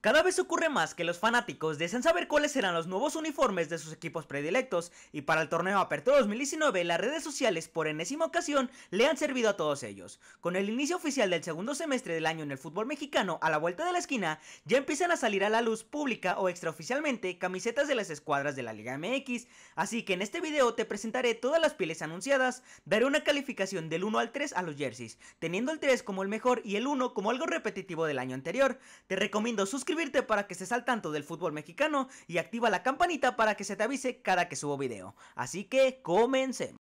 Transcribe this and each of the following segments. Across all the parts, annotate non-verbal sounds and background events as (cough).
Cada vez ocurre más que los fanáticos desean saber cuáles serán los nuevos uniformes de sus equipos predilectos y para el torneo Apertura 2019 las redes sociales por enésima ocasión le han servido a todos ellos. Con el inicio oficial del segundo semestre del año en el fútbol mexicano a la vuelta de la esquina ya empiezan a salir a la luz pública o extraoficialmente camisetas de las escuadras de la Liga MX, así que en este video te presentaré todas las pieles anunciadas, daré una calificación del 1 al 3 a los jerseys, teniendo el 3 como el mejor y el 1 como algo repetitivo del año anterior. Te recomiendo sus suscribirte para que se al tanto del fútbol mexicano y activa la campanita para que se te avise cada que subo video. Así que comencemos.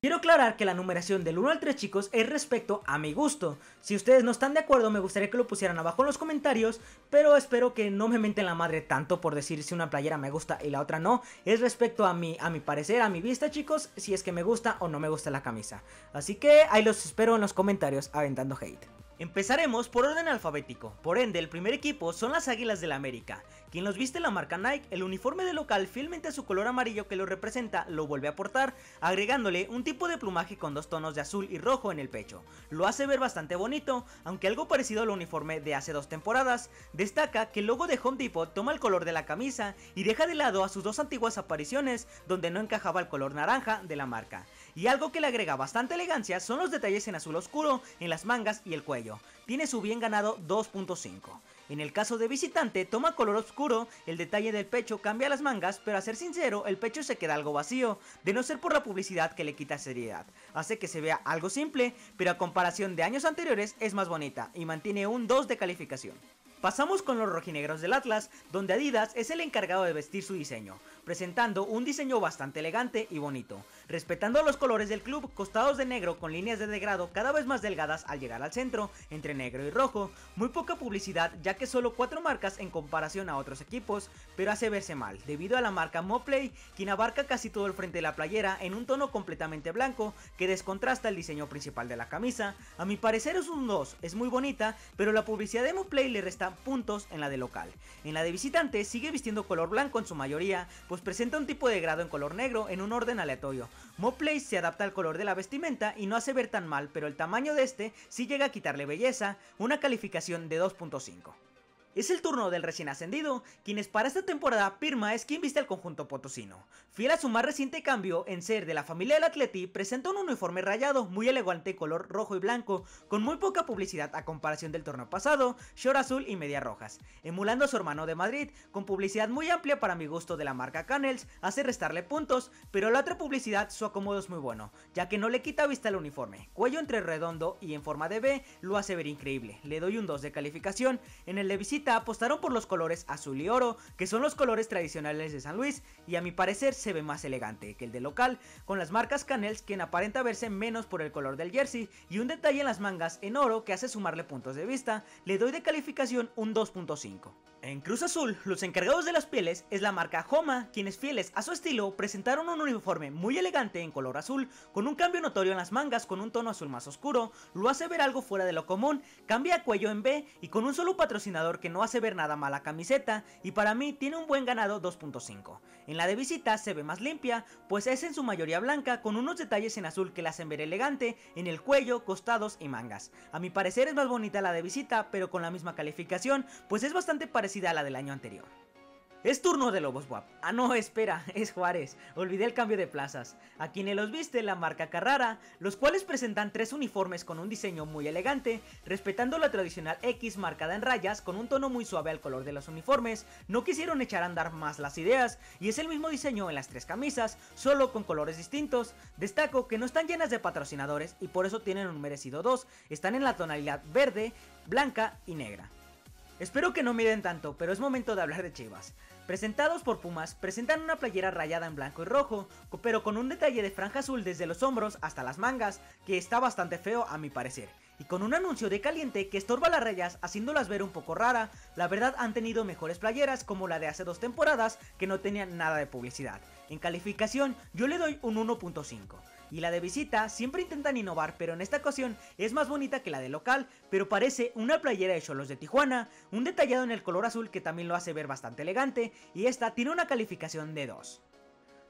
Quiero aclarar que la numeración del 1 al 3 chicos es respecto a mi gusto. Si ustedes no están de acuerdo me gustaría que lo pusieran abajo en los comentarios, pero espero que no me menten la madre tanto por decir si una playera me gusta y la otra no. Es respecto a mi, a mi parecer, a mi vista chicos, si es que me gusta o no me gusta la camisa. Así que ahí los espero en los comentarios aventando hate. Empezaremos por orden alfabético, por ende el primer equipo son las Águilas del la América, quien los viste la marca Nike, el uniforme de local fielmente a su color amarillo que lo representa lo vuelve a portar, agregándole un tipo de plumaje con dos tonos de azul y rojo en el pecho, lo hace ver bastante bonito, aunque algo parecido al uniforme de hace dos temporadas, destaca que el logo de Home Depot toma el color de la camisa y deja de lado a sus dos antiguas apariciones donde no encajaba el color naranja de la marca, y algo que le agrega bastante elegancia son los detalles en azul oscuro en las mangas y el cuello. Tiene su bien ganado 2.5. En el caso de visitante, toma color oscuro, el detalle del pecho cambia las mangas, pero a ser sincero, el pecho se queda algo vacío, de no ser por la publicidad que le quita seriedad. Hace que se vea algo simple, pero a comparación de años anteriores es más bonita y mantiene un 2 de calificación. Pasamos con los rojinegros del Atlas, donde Adidas es el encargado de vestir su diseño presentando un diseño bastante elegante y bonito, respetando los colores del club, costados de negro con líneas de degrado cada vez más delgadas al llegar al centro, entre negro y rojo, muy poca publicidad ya que solo cuatro marcas en comparación a otros equipos, pero hace verse mal, debido a la marca Moplay, quien abarca casi todo el frente de la playera en un tono completamente blanco que descontrasta el diseño principal de la camisa, a mi parecer es un 2, es muy bonita, pero la publicidad de Moplay le resta puntos en la de local, en la de visitante sigue vistiendo color blanco en su mayoría, pues pues, presenta un tipo de grado en color negro en un orden aleatorio. Moplace se adapta al color de la vestimenta y no hace ver tan mal, pero el tamaño de este sí llega a quitarle belleza, una calificación de 2.5. Es el turno del recién ascendido, quienes para esta temporada Pirma es quien viste al conjunto potosino. Fiel a su más reciente cambio en ser de la familia del Atleti, Presenta un uniforme rayado muy elegante color rojo y blanco, con muy poca publicidad a comparación del torneo pasado, short azul y media rojas, emulando a su hermano de Madrid, con publicidad muy amplia para mi gusto de la marca Canels, hace restarle puntos, pero la otra publicidad su acomodo es muy bueno, ya que no le quita vista al uniforme, cuello entre redondo y en forma de B lo hace ver increíble, le doy un 2 de calificación, en el de visita apostaron por los colores azul y oro, que son los colores tradicionales de San Luis, y a mi parecer se ve más elegante que el de local, con las marcas Canels quien aparenta verse menos por el color del jersey, y un detalle en las mangas en oro que hace sumarle puntos de vista, le doy de calificación un 2.5. En Cruz Azul, los encargados de las pieles es la marca Homa, quienes fieles a su estilo presentaron un uniforme muy elegante en color azul, con un cambio notorio en las mangas con un tono azul más oscuro, lo hace ver algo fuera de lo común, cambia cuello en B y con un solo patrocinador que no no hace ver nada mala la camiseta y para mí tiene un buen ganado 2.5. En la de visita se ve más limpia, pues es en su mayoría blanca con unos detalles en azul que la hacen ver elegante en el cuello, costados y mangas. A mi parecer es más bonita la de visita, pero con la misma calificación, pues es bastante parecida a la del año anterior. Es turno de Lobos Ah, no, espera, (laughs) es Juárez. Olvidé el cambio de plazas. A quienes los viste la marca Carrara, los cuales presentan tres uniformes con un diseño muy elegante, respetando la tradicional X marcada en rayas con un tono muy suave al color de los uniformes, no quisieron echar a andar más las ideas y es el mismo diseño en las tres camisas, solo con colores distintos. Destaco que no están llenas de patrocinadores y por eso tienen un merecido 2. Están en la tonalidad verde, blanca y negra. Espero que no miren tanto, pero es momento de hablar de Chivas. Presentados por Pumas, presentan una playera rayada en blanco y rojo, pero con un detalle de franja azul desde los hombros hasta las mangas, que está bastante feo a mi parecer. Y con un anuncio de caliente que estorba las rayas, haciéndolas ver un poco rara, la verdad han tenido mejores playeras como la de hace dos temporadas que no tenían nada de publicidad. En calificación yo le doy un 1.5. Y la de visita siempre intentan innovar, pero en esta ocasión es más bonita que la de local, pero parece una playera de Cholos de Tijuana, un detallado en el color azul que también lo hace ver bastante elegante, y esta tiene una calificación de 2.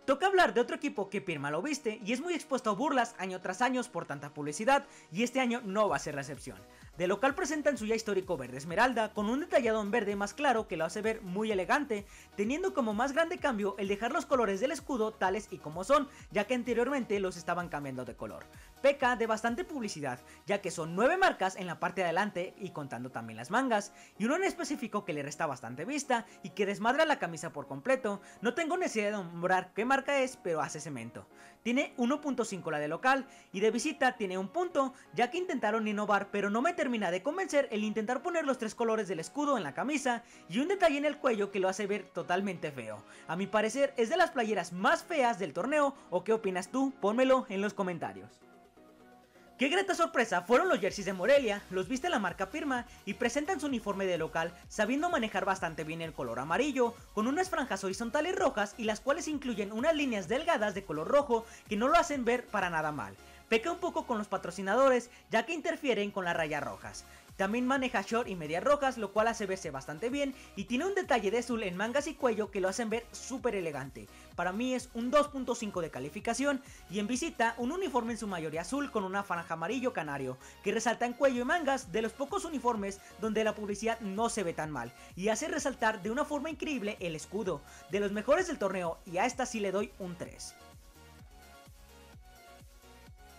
Toca hablar de otro equipo que Pirma lo viste y es muy expuesto a burlas año tras año por tanta publicidad y este año no va a ser la excepción. De local presentan su ya histórico verde esmeralda, con un detallado en verde más claro que lo hace ver muy elegante, teniendo como más grande cambio el dejar los colores del escudo tales y como son, ya que anteriormente los estaban cambiando de color. Peca de bastante publicidad, ya que son 9 marcas en la parte de adelante y contando también las mangas, y uno en específico que le resta bastante vista y que desmadra la camisa por completo, no tengo necesidad de nombrar qué marca es, pero hace cemento tiene 1.5 la de local y de visita tiene un punto, ya que intentaron innovar, pero no me termina de convencer el intentar poner los tres colores del escudo en la camisa y un detalle en el cuello que lo hace ver totalmente feo. A mi parecer es de las playeras más feas del torneo, o qué opinas tú, pónmelo en los comentarios. ¡Qué grata sorpresa! Fueron los jerseys de Morelia, los viste la marca firma y presentan su uniforme de local, sabiendo manejar bastante bien el color amarillo, con unas franjas horizontales rojas y las cuales incluyen unas líneas delgadas de color rojo que no lo hacen ver para nada mal. Peca un poco con los patrocinadores, ya que interfieren con las rayas rojas. También maneja short y medias rojas, lo cual hace verse bastante bien y tiene un detalle de azul en mangas y cuello que lo hacen ver súper elegante. Para mí es un 2.5 de calificación y en visita un uniforme en su mayoría azul con una franja amarillo canario que resalta en cuello y mangas de los pocos uniformes donde la publicidad no se ve tan mal y hace resaltar de una forma increíble el escudo. De los mejores del torneo y a esta sí le doy un 3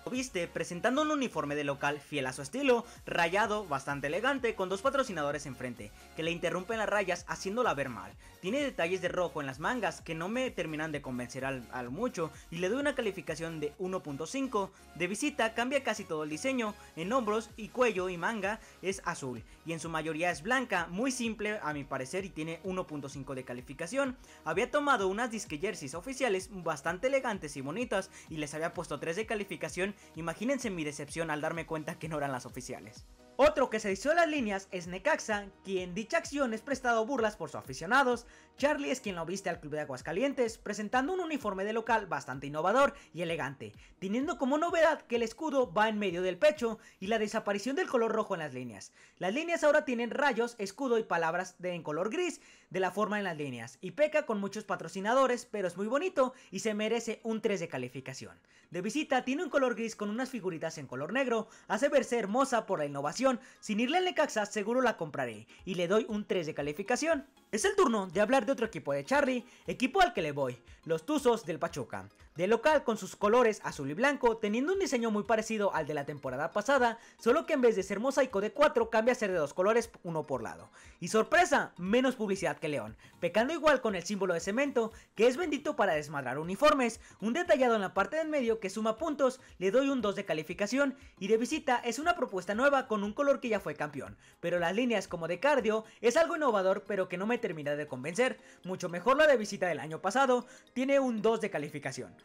viste presentando un uniforme de local fiel a su estilo, rayado, bastante elegante, con dos patrocinadores enfrente, que le interrumpen las rayas haciéndola ver mal. Tiene detalles de rojo en las mangas que no me terminan de convencer al, mucho y le doy una calificación de 1.5. De visita cambia casi todo el diseño, en hombros y cuello y manga es azul y en su mayoría es blanca, muy simple a mi parecer y tiene 1.5 de calificación. Había tomado unas disque jerseys oficiales bastante elegantes y bonitas y les había puesto 3 de calificación Imagínense mi decepción al darme cuenta que no eran las oficiales. Otro que se hizo las líneas es Necaxa, quien dicha acción es prestado burlas por sus aficionados. Charlie es quien lo viste al club de Aguascalientes, presentando un uniforme de local bastante innovador y elegante, teniendo como novedad que el escudo va en medio del pecho y la desaparición del color rojo en las líneas. Las líneas ahora tienen rayos, escudo y palabras en color gris de la forma en las líneas, y peca con muchos patrocinadores, pero es muy bonito y se merece un 3 de calificación. De visita tiene un color gris con unas figuritas en color negro, hace verse hermosa por la innovación sin irle al Necaxa, seguro la compraré y le doy un 3 de calificación. Es el turno de hablar de otro equipo de Charlie, equipo al que le voy, los Tuzos del Pachuca. De local con sus colores azul y blanco, teniendo un diseño muy parecido al de la temporada pasada, solo que en vez de ser mosaico de 4 cambia a ser de dos colores, uno por lado. Y sorpresa, menos publicidad que León, pecando igual con el símbolo de cemento, que es bendito para desmadrar uniformes, un detallado en la parte del medio que suma puntos, le doy un 2 de calificación, y de visita es una propuesta nueva con un color que ya fue campeón, pero las líneas como de cardio es algo innovador pero que no me termina de convencer, mucho mejor la de visita del año pasado, tiene un 2 de calificación.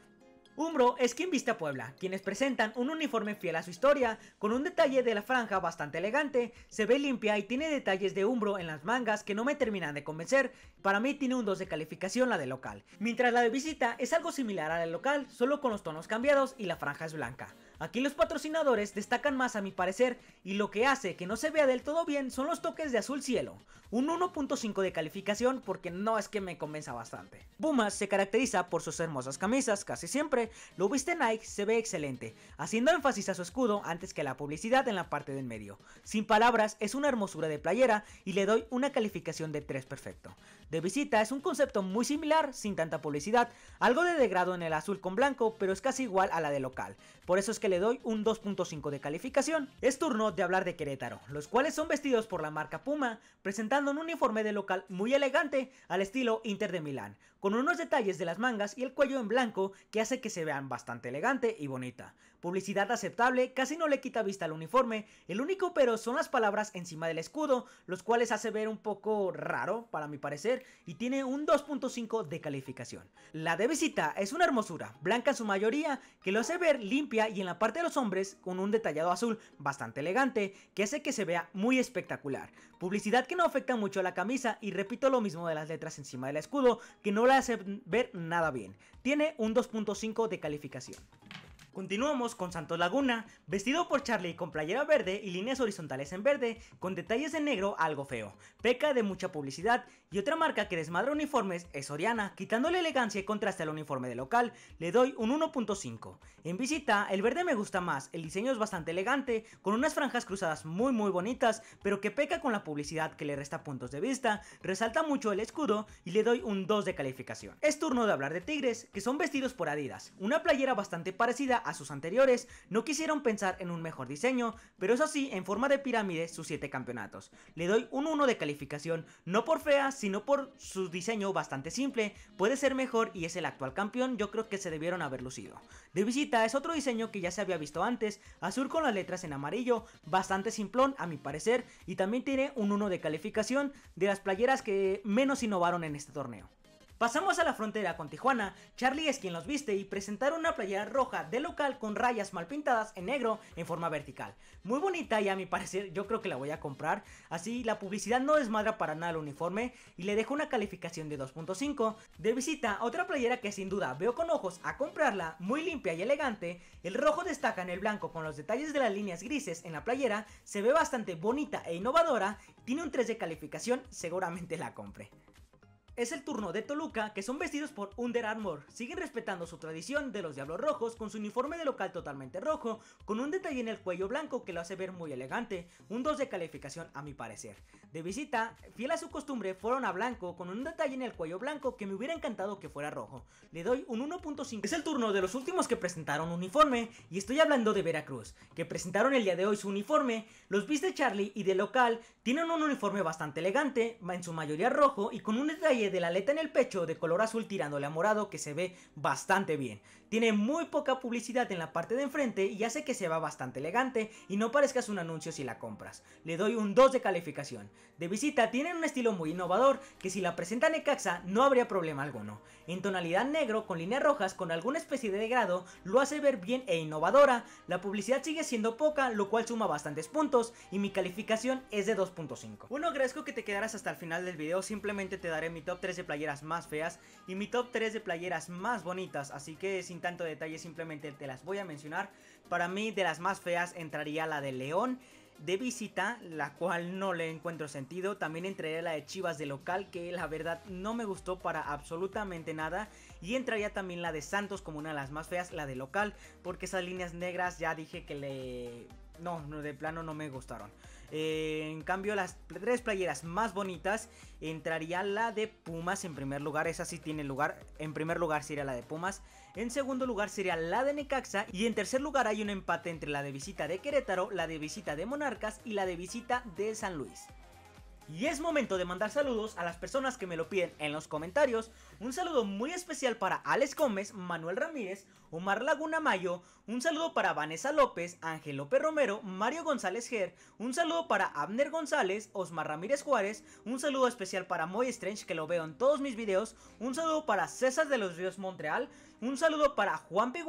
Umbro es quien viste a Puebla, quienes presentan un uniforme fiel a su historia, con un detalle de la franja bastante elegante, se ve limpia y tiene detalles de Umbro en las mangas que no me terminan de convencer, para mí tiene un 2 de calificación la de local, mientras la de visita es algo similar a la de local, solo con los tonos cambiados y la franja es blanca. Aquí los patrocinadores destacan más a mi parecer y lo que hace que no se vea del todo bien son los toques de azul cielo, un 1.5 de calificación porque no es que me convenza bastante. Bumas se caracteriza por sus hermosas camisas casi siempre, lo viste Nike se ve excelente, haciendo énfasis a su escudo antes que la publicidad en la parte del medio. Sin palabras es una hermosura de playera y le doy una calificación de 3 perfecto. De visita es un concepto muy similar sin tanta publicidad, algo de degrado en el azul con blanco pero es casi igual a la de local, por eso es que le doy un 2.5 de calificación. Es turno de hablar de Querétaro, los cuales son vestidos por la marca Puma, presentando un uniforme de local muy elegante al estilo Inter de Milán, con unos detalles de las mangas y el cuello en blanco que hace que se vean bastante elegante y bonita. Publicidad aceptable casi no le quita vista al uniforme, el único pero son las palabras encima del escudo, los cuales hace ver un poco raro para mi parecer y tiene un 2.5 de calificación. La de visita es una hermosura, blanca en su mayoría, que lo hace ver limpia y en la parte de los hombres con un detallado azul bastante elegante que hace que se vea muy espectacular. Publicidad que no afecta mucho a la camisa y repito lo mismo de las letras encima del escudo que no la hace ver nada bien. Tiene un 2.5 de calificación. Continuamos con Santos Laguna, vestido por Charlie con playera verde y líneas horizontales en verde, con detalles en negro algo feo, peca de mucha publicidad y otra marca que desmadra uniformes es Oriana quitándole elegancia y contraste al uniforme de local, le doy un 1.5. En visita, el verde me gusta más, el diseño es bastante elegante, con unas franjas cruzadas muy muy bonitas, pero que peca con la publicidad que le resta puntos de vista, resalta mucho el escudo y le doy un 2 de calificación. Es turno de hablar de Tigres, que son vestidos por Adidas, una playera bastante parecida a sus anteriores, no quisieron pensar en un mejor diseño, pero eso sí, en forma de pirámide sus 7 campeonatos. Le doy un 1 de calificación, no por fea, sino por su diseño bastante simple, puede ser mejor y es el actual campeón, yo creo que se debieron haber lucido. De visita es otro diseño que ya se había visto antes, azul con las letras en amarillo, bastante simplón a mi parecer, y también tiene un 1 de calificación de las playeras que menos innovaron en este torneo. Pasamos a la frontera con Tijuana, Charlie es quien los viste y presentaron una playera roja de local con rayas mal pintadas en negro en forma vertical. Muy bonita y a mi parecer yo creo que la voy a comprar, así la publicidad no desmadra para nada el uniforme y le dejo una calificación de 2.5. De visita, otra playera que sin duda veo con ojos a comprarla, muy limpia y elegante, el rojo destaca en el blanco con los detalles de las líneas grises en la playera, se ve bastante bonita e innovadora, tiene un 3 de calificación, seguramente la compre. Es el turno de Toluca, que son vestidos por Under Armour. Siguen respetando su tradición de los Diablos Rojos con su uniforme de local totalmente rojo, con un detalle en el cuello blanco que lo hace ver muy elegante, un 2 de calificación a mi parecer. De visita, fiel a su costumbre, fueron a blanco con un detalle en el cuello blanco que me hubiera encantado que fuera rojo. Le doy un 1.5. Es el turno de los últimos que presentaron uniforme, y estoy hablando de Veracruz, que presentaron el día de hoy su uniforme. Los bis de Charlie y de local tienen un uniforme bastante elegante, en su mayoría rojo y con un detalle de la aleta en el pecho de color azul tirándole a morado que se ve bastante bien. Tiene muy poca publicidad en la parte de enfrente y hace que se vea bastante elegante y no parezcas un anuncio si la compras. Le doy un 2 de calificación. De visita tienen un estilo muy innovador que si la presentan en Caxa no habría problema alguno. En tonalidad negro con líneas rojas con alguna especie de degrado lo hace ver bien e innovadora. La publicidad sigue siendo poca lo cual suma bastantes puntos y mi calificación es de 2.5. Bueno agradezco que te quedaras hasta el final del video simplemente te daré mi top top 3 de playeras más feas y mi top 3 de playeras más bonitas, así que sin tanto detalle simplemente te las voy a mencionar. Para mí de las más feas entraría la de León, de visita, la cual no le encuentro sentido. También entraría la de Chivas de local, que la verdad no me gustó para absolutamente nada. Y entraría también la de Santos como una de las más feas, la de local, porque esas líneas negras ya dije que le no, de plano no me gustaron. Eh, en cambio, las tres playeras más bonitas entraría la de Pumas en primer lugar. Esa sí tiene lugar. En primer lugar sería la de Pumas. En segundo lugar sería la de Necaxa. Y en tercer lugar hay un empate entre la de visita de Querétaro, la de visita de Monarcas y la de visita de San Luis. Y es momento de mandar saludos a las personas que me lo piden en los comentarios. Un saludo muy especial para Alex Gómez, Manuel Ramírez, Omar Laguna Mayo. Un saludo para Vanessa López, Ángel López Romero, Mario González Ger. Un saludo para Abner González, Osmar Ramírez Juárez. Un saludo especial para Moy Strange que lo veo en todos mis videos. Un saludo para César de los Ríos Montreal. Un saludo para Juan P.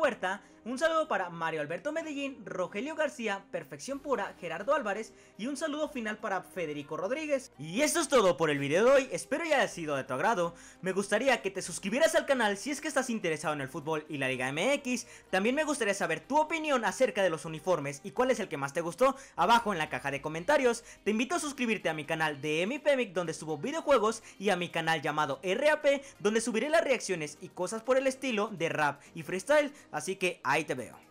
un saludo para Mario Alberto Medellín, Rogelio García, Perfección Pura, Gerardo Álvarez y un saludo final para Federico Rodríguez. Y esto es todo por el video de hoy, espero ya haya sido de tu agrado. Me gustaría que te suscribieras al canal si es que estás interesado en el fútbol y la Liga MX. También me gustaría saber tu opinión acerca de los uniformes y cuál es el que más te gustó abajo en la caja de comentarios. Te invito a suscribirte a mi canal de Pemic, donde subo videojuegos y a mi canal llamado RAP donde subiré las reacciones y cosas por el estilo de rap y freestyle, así que ahí te veo.